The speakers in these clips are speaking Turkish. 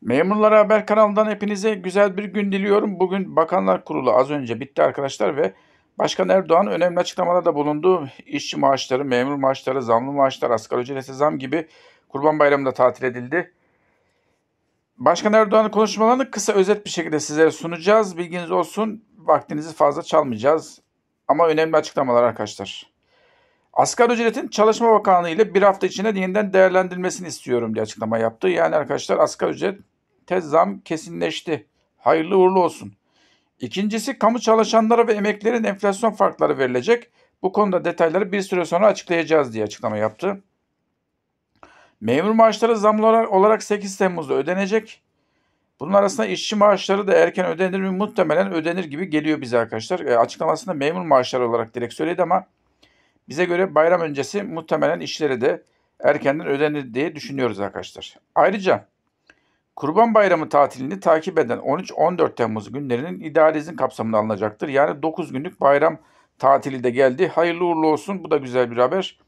Memurlara Haber kanalından hepinize güzel bir gün diliyorum. Bugün Bakanlar Kurulu az önce bitti arkadaşlar ve Başkan Erdoğan önemli açıklamalarda bulundu. İşçi maaşları, memur maaşları, zamlı maaşlar, asgari ücrete zam gibi Kurban Bayramı'nda tatil edildi. Başkan Erdoğan'ın konuşmalarını kısa özet bir şekilde sizlere sunacağız. Bilginiz olsun vaktinizi fazla çalmayacağız. Ama önemli açıklamalar arkadaşlar. Asgari ücretin Çalışma Bakanlığı ile bir hafta içinde yeniden değerlendirilmesini istiyorum diye açıklama yaptı. Yani arkadaşlar asgari ücret tez zam kesinleşti. Hayırlı uğurlu olsun. İkincisi kamu çalışanlara ve emeklilerin enflasyon farkları verilecek. Bu konuda detayları bir süre sonra açıklayacağız diye açıklama yaptı. Memur maaşları zamlı olarak 8 Temmuz'da ödenecek. Bunun arasında işçi maaşları da erken ödenir mi? Muhtemelen ödenir gibi geliyor bize arkadaşlar. E, açıklamasında memur maaşları olarak direkt söyledi ama bize göre bayram öncesi muhtemelen işleri de erkenden ödenir diye düşünüyoruz arkadaşlar. Ayrıca Kurban Bayramı tatilini takip eden 13-14 Temmuz günlerinin idari kapsamına alınacaktır. Yani 9 günlük bayram tatili de geldi. Hayırlı uğurlu olsun. Bu da güzel bir haber.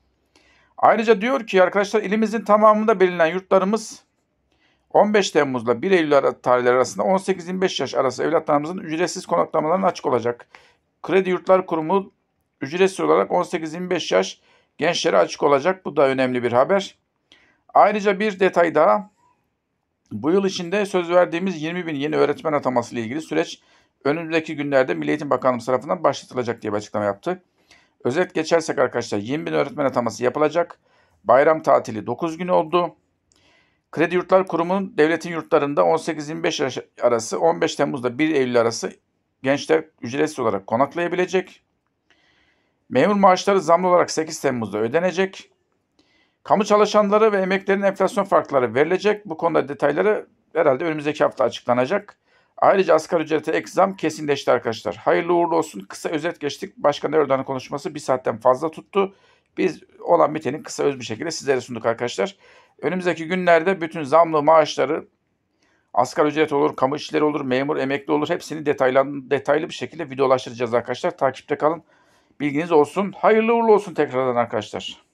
Ayrıca diyor ki arkadaşlar ilimizin tamamında belirlenen yurtlarımız 15 Temmuz'la 1 Eylül tarihleri arasında 18-25 yaş arası evlatlarımızın ücretsiz konaklamalarına açık olacak. Kredi Yurtlar Kurumu ücretsiz olarak 18-25 yaş gençlere açık olacak. Bu da önemli bir haber. Ayrıca bir detay daha. Bu yıl içinde söz verdiğimiz 20 bin yeni öğretmen ataması ile ilgili süreç önümüzdeki günlerde Milli Eğitim Bakanlığı tarafından başlatılacak diye bir açıklama yaptı. Özet geçersek arkadaşlar 20 bin öğretmen ataması yapılacak. Bayram tatili 9 gün oldu. Kredi Yurtlar Kurumu'nun devletin yurtlarında 18-25 arası 15 Temmuz'da 1 Eylül arası gençler ücretsiz olarak konaklayabilecek. Memur maaşları zamlı olarak 8 Temmuz'da ödenecek. Kamu çalışanları ve emeklerin enflasyon farkları verilecek. Bu konuda detayları herhalde önümüzdeki hafta açıklanacak. Ayrıca asgari ücrete ek zam kesinleşti arkadaşlar. Hayırlı uğurlu olsun. Kısa özet geçtik. Başkan Erdoğan'ın konuşması bir saatten fazla tuttu. Biz olan biteni kısa öz bir şekilde sizlere sunduk arkadaşlar. Önümüzdeki günlerde bütün zamlı maaşları asgari ücret olur, kamu işleri olur, memur, emekli olur. Hepsini detaylı, detaylı bir şekilde videolaştıracağız arkadaşlar. Takipte kalın. Bilginiz olsun. Hayırlı uğurlu olsun tekrardan arkadaşlar.